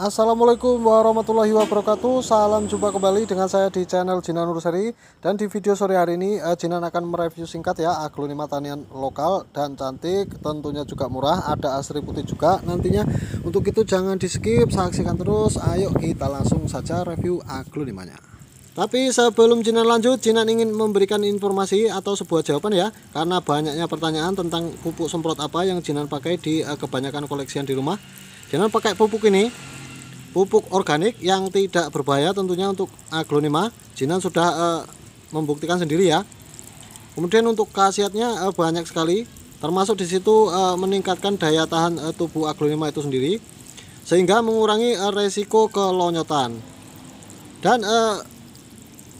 Assalamualaikum warahmatullahi wabarakatuh Salam jumpa kembali dengan saya di channel Jinan Sari Dan di video sore hari ini eh, Jinan akan mereview singkat ya Aglonema tanian lokal dan cantik Tentunya juga murah, ada asri putih juga Nantinya untuk itu jangan di skip Saksikan terus, ayo kita langsung saja review aglonemanya tapi sebelum Jinan lanjut, Jinan ingin memberikan informasi atau sebuah jawaban ya Karena banyaknya pertanyaan tentang pupuk semprot apa yang Jinan pakai di eh, kebanyakan koleksian di rumah Jinan pakai pupuk ini pupuk organik yang tidak berbahaya tentunya untuk aglonema jinan sudah uh, membuktikan sendiri ya kemudian untuk khasiatnya uh, banyak sekali termasuk di situ uh, meningkatkan daya tahan uh, tubuh aglonema itu sendiri sehingga mengurangi uh, resiko kelonyotan dan uh,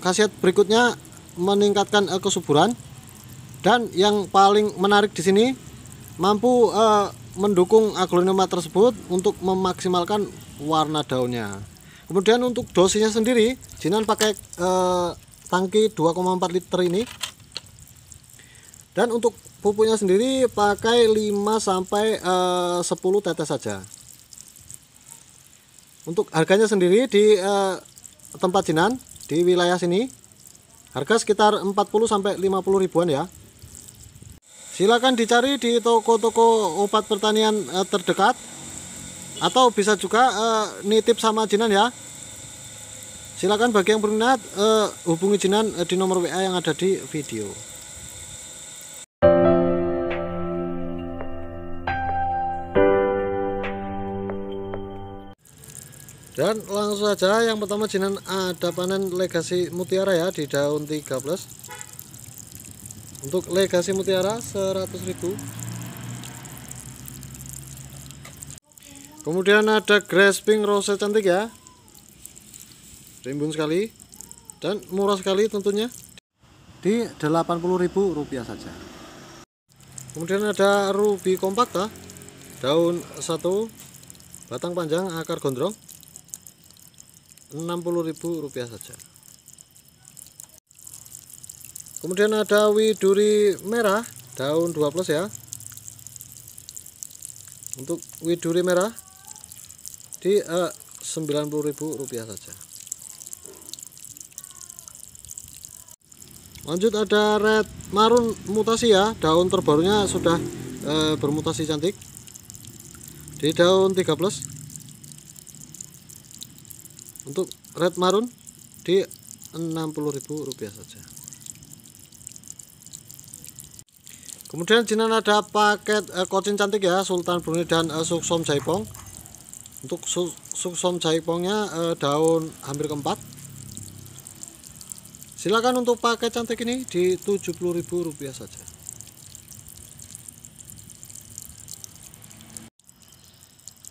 khasiat berikutnya meningkatkan uh, kesuburan dan yang paling menarik di sini mampu uh, mendukung aglonema tersebut untuk memaksimalkan warna daunnya kemudian untuk dosisnya sendiri Jinan pakai eh, tangki 2,4 liter ini dan untuk pupuknya sendiri pakai 5 sampai eh, 10 tetes saja untuk harganya sendiri di eh, tempat Jinan di wilayah sini harga sekitar 40 sampai 50 ribuan ya silakan dicari di toko-toko obat pertanian eh, terdekat atau bisa juga uh, nitip sama Jinan ya silakan bagi yang berminat uh, eh, hubungi Jinan uh, di nomor WA yang ada di video dan langsung saja yang pertama Jinan ada panen legasi mutiara ya di daun plus untuk legasi mutiara ribu kemudian ada grasping rose cantik ya rimbun sekali dan murah sekali tentunya di Rp80.000 saja kemudian ada ruby kompakta daun satu batang panjang akar gondrong Rp60.000 saja kemudian ada widuri merah daun 2 plus ya untuk widuri merah di eh, sembilan puluh ribu rupiah saja lanjut ada red marun mutasi ya daun terbarunya sudah uh, bermutasi cantik di daun 3 plus untuk red marun di 60.000 rupiah saja kemudian jinan ada paket uh, kocin cantik ya Sultan Brunei dan uh, Suksom Jaipong untuk suksom jaipongnya eh, daun hampir keempat silakan untuk pakai cantik ini di Rp70.000 saja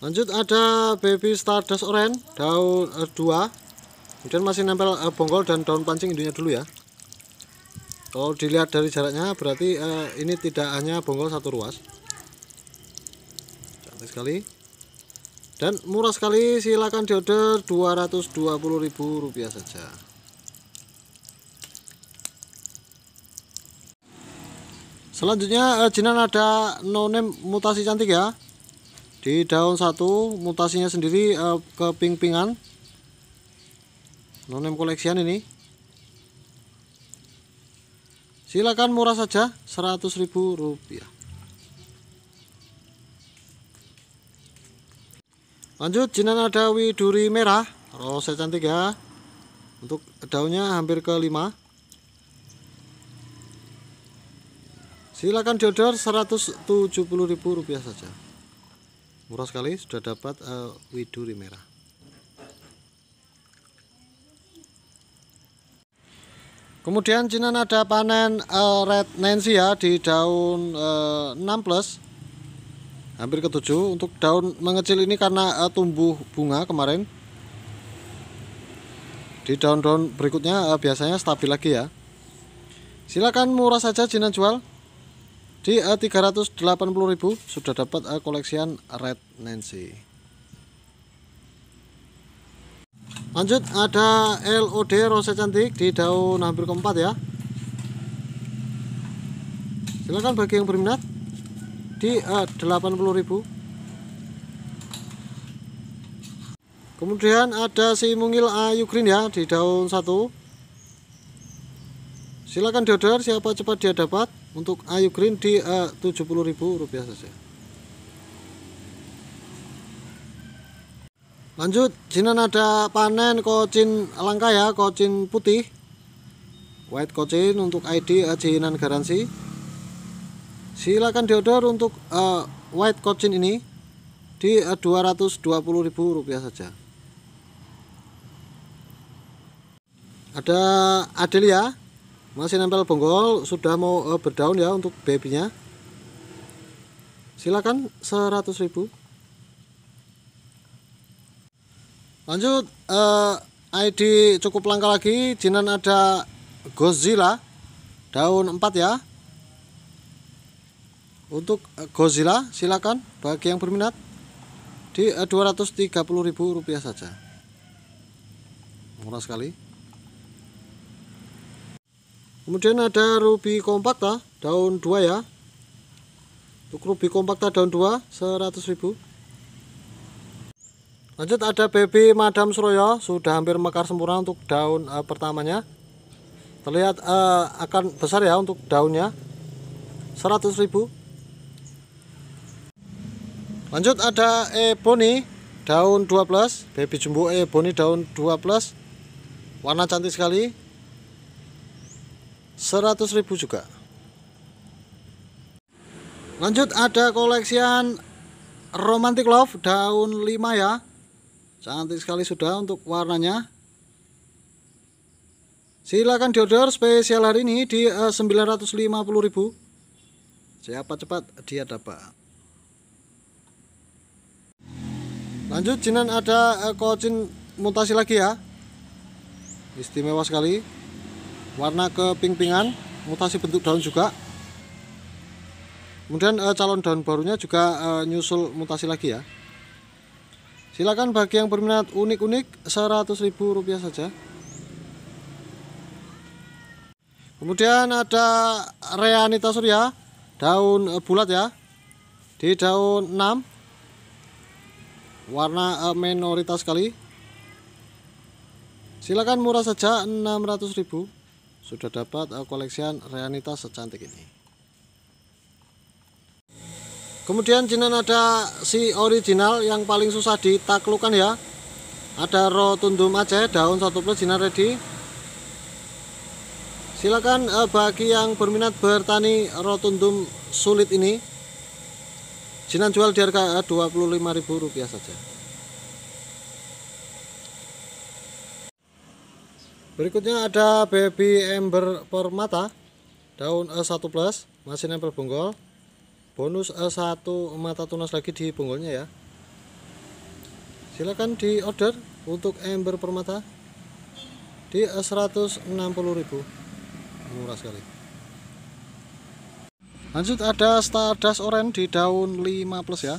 lanjut ada baby stardust orange daun eh, 2 kemudian masih nempel eh, bonggol dan daun pancing indunya dulu ya kalau dilihat dari jaraknya berarti eh, ini tidak hanya bonggol satu ruas cantik sekali dan murah sekali silakan diorder 220.000 rupiah saja selanjutnya eh, jinan ada name mutasi cantik ya di daun satu mutasinya sendiri eh, ke ping-pingan nonem koleksian ini silakan murah saja 100.000 rupiah lanjut jinan ada widuri merah rose cantik ya untuk daunnya hampir ke 5 silakan diorder ribu rupiah saja murah sekali sudah dapat uh, widuri merah kemudian jinan ada panen uh, red nancy ya di daun uh, eh, 6 plus hampir ke ketujuh untuk daun mengecil ini karena uh, tumbuh bunga kemarin di daun-daun berikutnya uh, biasanya stabil lagi ya silakan murah saja jinan jual di eh, uh, 380.000 sudah dapat uh, koleksian Red Nancy lanjut ada LOD Rose Cantik di daun hampir keempat ya silakan bagi yang berminat di uh, 80.000 kemudian ada si mungil ayu green ya di daun satu silakan diorder siapa cepat dia dapat untuk ayu green di eh, uh, 70.000 rupiah saja lanjut jinan ada panen kocin langka ya kocin putih white kocin untuk ID eh, jinan garansi silakan diorder untuk uh, white cotton ini di eh, uh, 220.000 rupiah saja ada Adelia masih nempel bonggol sudah mau uh, berdaun ya untuk babynya silakan 100.000 lanjut uh, ID cukup langka lagi jinan ada Godzilla daun 4 ya untuk eh, Godzilla silakan bagi yang berminat di eh, Rp230.000 saja. Murah sekali. Kemudian ada ruby kompakta daun 2 ya. Untuk ruby kompakta daun 2 100.000. Lanjut ada baby Madam Suroyo sudah hampir mekar sempurna untuk daun uh, pertamanya. Terlihat uh, akan besar ya untuk daunnya. 100.000 lanjut ada ebony daun 12 baby jumbo ebony daun 12 warna cantik sekali ribu juga lanjut ada koleksian romantic love daun 5 ya cantik sekali sudah untuk warnanya Silahkan diorder spesial hari ini di eh, ribu Siapa cepat dia dapat. lanjut Jinan ada eh, kocin mutasi lagi ya istimewa sekali warna ke pink-pingan mutasi bentuk daun juga kemudian eh, calon daun barunya juga eh, nyusul mutasi lagi ya silakan bagi yang berminat unik-unik ribu rupiah saja kemudian ada Reanita Surya daun bulat ya di daun 6 warna uh, minoritas sekali silakan murah saja 600.000 sudah dapat uh, koleksian realitas secantik ini kemudian jinan ada si original yang paling susah ditaklukan ya ada rotundum aceh daun satu plus jinan ready silakan uh, bagi yang berminat bertani rotundum sulit ini Jinan jual di harga Rp25.000 saja. Berikutnya ada baby ember permata daun E1 plus masih nempel bonggol. Bonus E1 mata tunas lagi di bonggolnya ya. Silakan di order untuk ember permata di 160.000. E Murah sekali lanjut ada stardust orange di daun 5 plus ya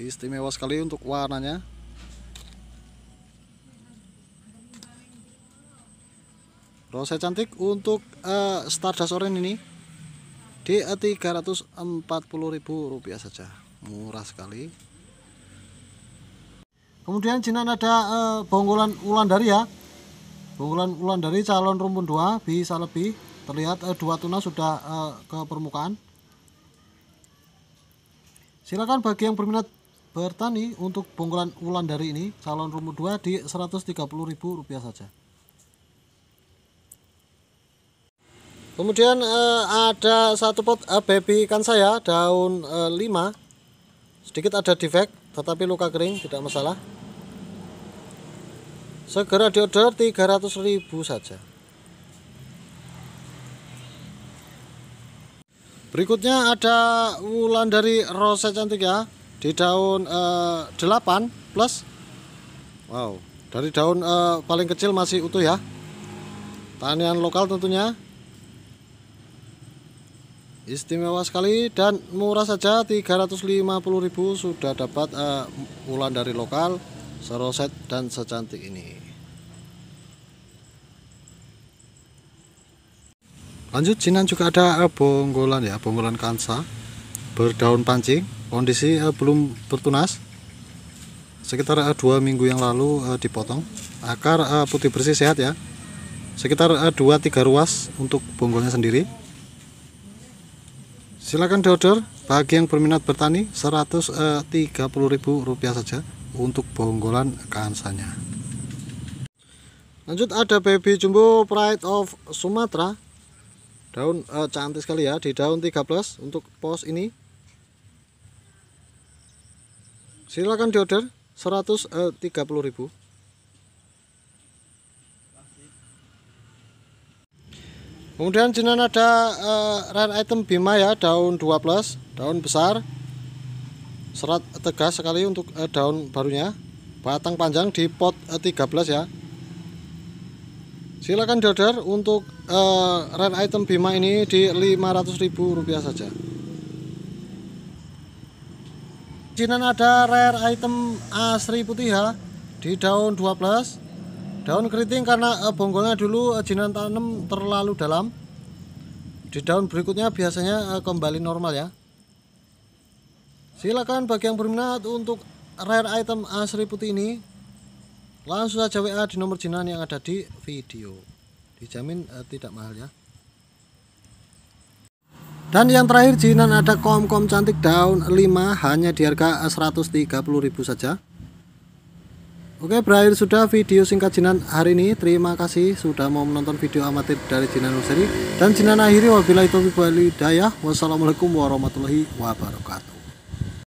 istimewa sekali untuk warnanya rose cantik untuk uh, stardust orange ini di 340.000 rupiah saja murah sekali kemudian jinan ada uh, bonggolan ulandari ya bonggolan ulandari calon rumpun 2 bisa lebih Terlihat eh, dua tuna sudah eh, ke permukaan. Silakan bagi yang berminat bertani untuk bongkolan ulan dari ini calon rumput 2 di Rp130.000 saja. Kemudian eh, ada satu pot eh, baby ikan saya daun eh, Sedikit ada defect, tetapi luka kering tidak masalah. Segera diorder 300.000 saja. Berikutnya ada wulan dari rose cantik ya di daun e, eh, 8 plus. Wow, dari daun e, paling kecil masih utuh ya. Tanian lokal tentunya. Istimewa sekali dan murah saja 350.000 sudah dapat e, wulan dari lokal seroset dan secantik ini. lanjut jinan juga ada eh, bonggolan ya bonggolan kansa berdaun pancing kondisi eh, belum bertunas sekitar eh, dua minggu yang lalu dipotong akar putih bersih sehat ya sekitar dua tiga ruas untuk bonggolnya sendiri silakan diorder bagi yang berminat bertani rp rupiah saja untuk bonggolan kansanya lanjut ada baby jumbo pride of Sumatera daun uh, cantik sekali ya di daun 13 untuk pos ini silakan diorder 130.000 eh, kemudian jenan ada uh, rare item Bima ya daun 12 daun besar serat tegas sekali untuk uh, daun barunya batang panjang di pot uh, 13 ya silakan diorder untuk uh, rent item Bima ini di 500.000 rupiah saja Jinan ada rare item asri putih ya di daun 12 daun keriting karena eh, bonggolnya dulu uh, jinan tanam terlalu dalam di daun berikutnya biasanya kembali normal ya silakan bagi yang berminat untuk rare item asri putih ini langsung saja WA di nomor jinan yang ada di video dijamin uh, tidak mahal ya dan yang terakhir jinan ada kom-kom cantik daun 5 hanya di harga 130.000 eh, saja Oke berakhir sudah video singkat jinan hari ini Terima kasih sudah mau menonton video amatir dari Jinan Nusari Dan Jinan akhiri wabillahi taufiq wal hidayah Wassalamualaikum warahmatullahi wabarakatuh